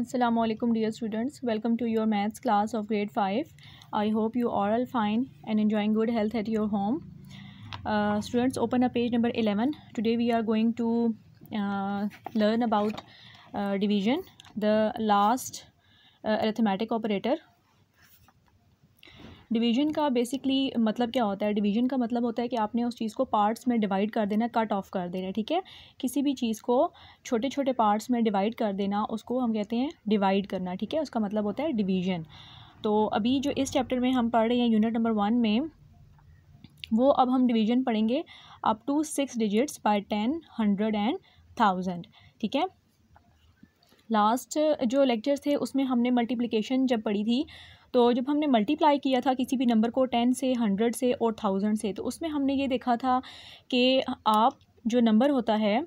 Assalamualaikum dear students welcome to your maths class of grade 5 I hope you are all fine and enjoying good health at your home uh, students open up page number 11 today we are going to uh, learn about uh, division the last uh, arithmetic operator division का basically मतलब क्या होता है division का मतलब होता है कि आपने उस चीज़ को पार्ट्स में डिवाइड कर देना कट ऑफ कर देना ठीक है किसी भी चीज़ को छोटे छोटे पार्ट्स में डिवाइड कर देना उसको हम कहते हैं डिवाइड करना ठीक है उसका मतलब होता है डिवीजन तो अभी जो इस चैप्टर में हम पढ़ रहे हैं यूनिट नंबर वन में वो अब हम डिवीजन पढ़ेंगे up to six digits by ten hundred and thousand ठीक है लास्ट जो लेक्चर थे उसमें हमने मल्टीप्लिकेशन जब पढ़ी थी तो जब हमने मल्टीप्लाई किया था किसी भी नंबर को टेन से हंड्रेड से और थाउजेंड से तो उसमें हमने ये देखा था कि आप जो नंबर होता है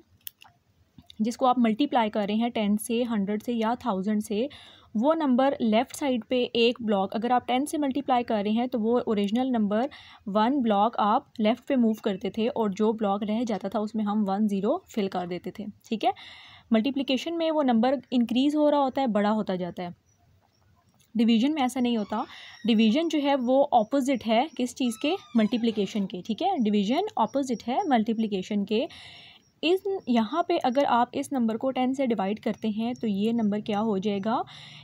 जिसको आप मल्टीप्लाई कर रहे हैं टेन से हंड्रेड से या थाउजेंड से वो नंबर लेफ़्ट साइड पे एक ब्लॉक अगर आप टेन से मल्टीप्लाई कर रहे हैं तो वो ओरिजिनल नंबर वन ब्लॉक आप लेफ़्ट पे मूव करते थे और जो ब्लॉक रह जाता था उसमें हम वन ज़ीरो फिल कर देते थे ठीक है मल्टीप्लिकेशन में वो नंबर इंक्रीज़ हो रहा होता है बड़ा होता जाता है डिवीजन में ऐसा नहीं होता डिवीजन जो है वो ऑपोजिट है किस चीज़ के मल्टीप्लिकेशन के ठीक है डिवीजन ऑपोजिट है मल्टीप्लिकेशन के इस यहाँ पे अगर आप इस नंबर को टेन से डिवाइड करते हैं तो ये नंबर क्या हो जाएगा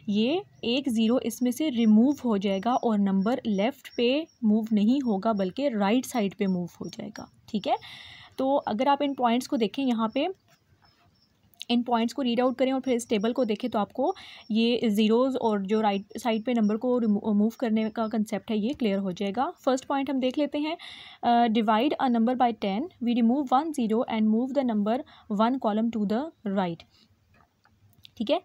ये एक ज़ीरो इसमें से रिमूव हो जाएगा और नंबर लेफ़्ट पे मूव नहीं होगा बल्कि राइट साइड पे मूव हो जाएगा ठीक है तो अगर आप इन पॉइंट्स को देखें यहाँ पे इन पॉइंट्स को रीड आउट करें और फिर इस टेबल को देखें तो आपको ये ज़ीरोज़ और जो राइट साइड पे नंबर को मूव करने का कंसेप्ट है ये क्लियर हो जाएगा फर्स्ट पॉइंट हम देख लेते हैं divide a number by ten we remove one zero and move the number one column to the right ठीक है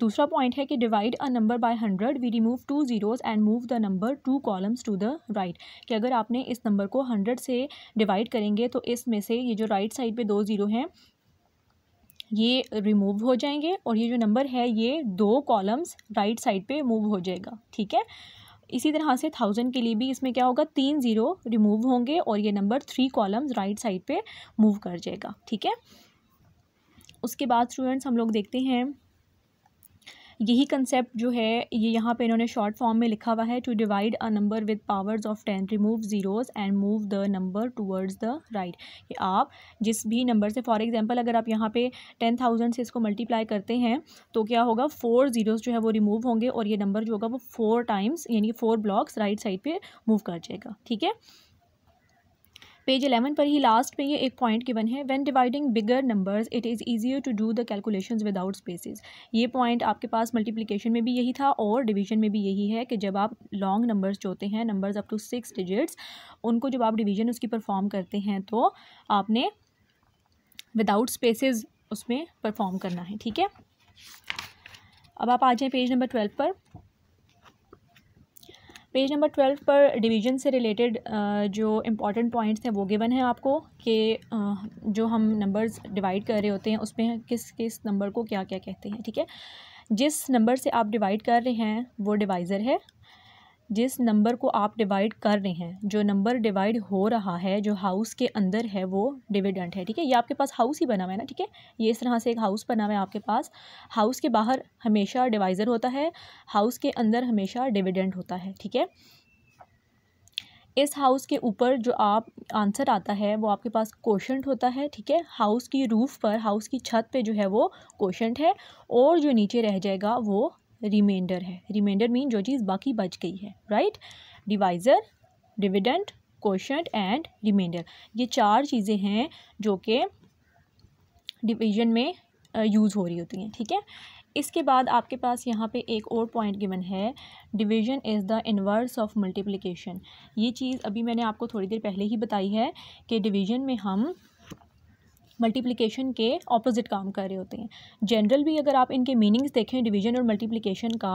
दूसरा पॉइंट है कि divide a number by hundred we remove two zeros and move the number two columns to the right कि अगर आपने इस number को हंड्रेड से डिवाइड करेंगे तो इसमें से ये जो राइट right साइड पे दो ज़ीरो हैं ये रिमूव हो जाएंगे और ये जो नंबर है ये दो कॉलम्स राइट साइड पे मूव हो जाएगा ठीक है इसी तरह से थाउजेंड के लिए भी इसमें क्या होगा तीन ज़ीरो रिमूव होंगे और ये number three columns right side पे मूव कर जाएगा ठीक है उसके बाद स्टूडेंट्स हम लोग देखते हैं यही कंसेप्ट जो है ये यहाँ पे इन्होंने शॉर्ट फॉर्म में लिखा हुआ है to divide a number with powers of ten remove zeros and move the number towards the right कि आप जिस भी नंबर से फॉर एग्जांपल अगर आप यहाँ पे टेन थाउजेंड से इसको मल्टीप्लाई करते हैं तो क्या होगा फोर ज़ीरोज़ जो है वो रिमूव होंगे और ये नंबर जो होगा वो फोर टाइम्स यानी फोर ब्लॉक्स राइट साइड पर मूव कर जाएगा ठीक है पेज एलेवन पर ही लास्ट में ये एक पॉइंट गिवन है when dividing bigger numbers it is easier to do the calculations without spaces ये पॉइंट आपके पास मल्टीप्लिकेशन में भी यही था और डिवीजन में भी यही है कि जब आप लॉन्ग नंबर्स जो होते हैं numbers up to six digits उनको जब आप डिवीजन उसकी परफॉर्म करते हैं तो आपने विदाउट स्पेसिस उसमें परफॉर्म करना है ठीक है अब आप आ जाएँ पेज नंबर ट्वेल्व पर पेज नंबर ट्वेल्व पर डिवीजन से रिलेटेड जो इम्पॉर्टेंट पॉइंट्स हैं वो गिवन है आपको कि जो हम नंबर्स डिवाइड कर रहे होते हैं उसमें किस किस नंबर को क्या क्या कहते हैं ठीक है जिस नंबर से आप डिवाइड कर रहे हैं वो डिवाइज़र है जिस नंबर को आप डिवाइड कर रहे हैं जो नंबर डिवाइड हो रहा है जो हाउस के अंदर है वो डिविडेंट है ठीक है ये आपके पास हाउस ही बना हुआ है ना ठीक है ये इस तरह से एक हाउस बना हुआ है आपके पास हाउस के बाहर हमेशा डिवाइज़र होता है हाउस के अंदर हमेशा डिविडेंट होता है ठीक है इस हाउस के ऊपर जो आप आंसर आता है वो आपके पास कोशंट होता है ठीक है हाउस की रूफ़ पर हाउस की छत पे जो है वो कोशंट है और जो नीचे रह जाएगा वो रिमाइंडर है रिमाइंडर मीन जो चीज़ बाकी बच गई है right divisor dividend question and remainder ये चार चीज़ें हैं जो कि डिवीजन में यूज़ हो रही होती हैं ठीक है इसके बाद आपके पास यहाँ पे एक और पॉइंट गिवन है division is the inverse of multiplication ये चीज़ अभी मैंने आपको थोड़ी देर पहले ही बताई है कि डिवीजन में हम मल्टीप्लिकेशन के ऑपोजिट काम कर रहे होते हैं जनरल भी अगर आप इनके मीनिंग्स देखें डिवीजन और मल्टीप्लिकेशन का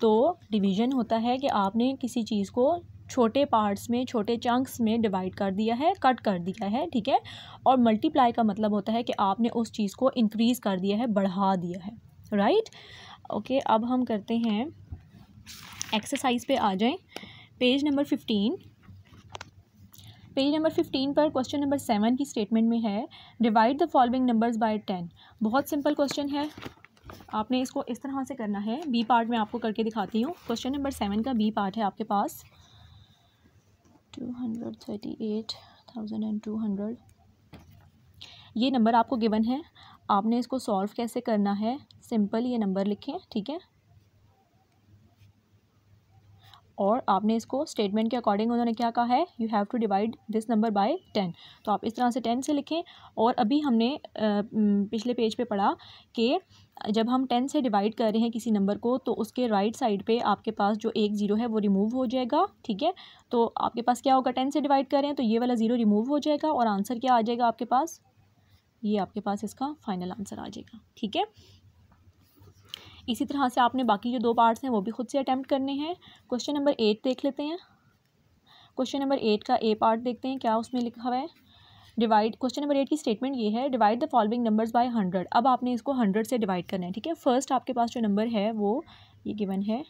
तो डिवीजन होता है कि आपने किसी चीज़ को छोटे पार्ट्स में छोटे चंक्स में डिवाइड कर दिया है कट कर दिया है ठीक है और मल्टीप्लाई का मतलब होता है कि आपने उस चीज़ को इंक्रीज़ कर दिया है बढ़ा दिया है राइट ओके okay, अब हम करते हैं एक्सरसाइज पे आ जाएं page number fifteen page number fifteen पर क्वेश्चन नंबर सेवन की स्टेटमेंट में है divide the following numbers by ten बहुत सिंपल क्वेश्चन है आपने इसको इस तरह से करना है बी पार्ट में आपको करके दिखाती हूँ क्वेश्चन नंबर सेवन का बी पार्ट है आपके पास two hundred thirty eight thousand and two hundred ये नंबर आपको गिवन है आपने इसको सॉल्व कैसे करना है सिंपल ये नंबर लिखें ठीक है और आपने इसको स्टेटमेंट के अकॉर्डिंग उन्होंने क्या कहा है you have to divide this number by ten तो आप इस तरह से टेन से लिखें और अभी हमने पिछले पेज पे पढ़ा कि जब हम टेन से डिवाइड कर रहे हैं किसी नंबर को तो उसके राइट right साइड पे आपके पास जो एक ज़ीरो है वो रिमूव हो जाएगा ठीक है तो आपके पास क्या होगा टेन से डिवाइड कर रहे हैं तो ये वाला ज़ीरो रिमूव हो जाएगा और आंसर क्या आ जाएगा आपके पास ये आपके पास इसका फाइनल आंसर आ जाएगा ठीक है इसी तरह से आपने बाकी जो दो पार्ट्स हैं वो भी खुद से अटैम्प्ट करने हैं क्वेश्चन नंबर एट देख लेते हैं क्वेश्चन नंबर एट का ए पार्ट देखते हैं क्या उसमें लिखा हुआ है डिवाइड क्वेश्चन नंबर एट की स्टेटमेंट ये है divide the following numbers by hundred अब आपने इसको हंड्रेड से डिवाइड करना है ठीक है फर्स्ट आपके पास जो नंबर है वो ये गिवन है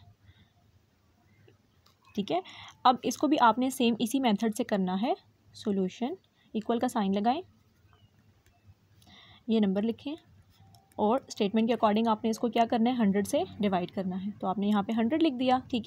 ठीक है अब इसको भी आपने सेम इसी मेथड से करना है सॉल्यूशन इक्वल का साइन लगाएं ये नंबर लिखें और स्टेटमेंट के अकॉर्डिंग आपने इसको क्या करना है हंड्रेड से डिवाइड करना है तो आपने यहाँ पे हंड्रेड लिख दिया ठीक है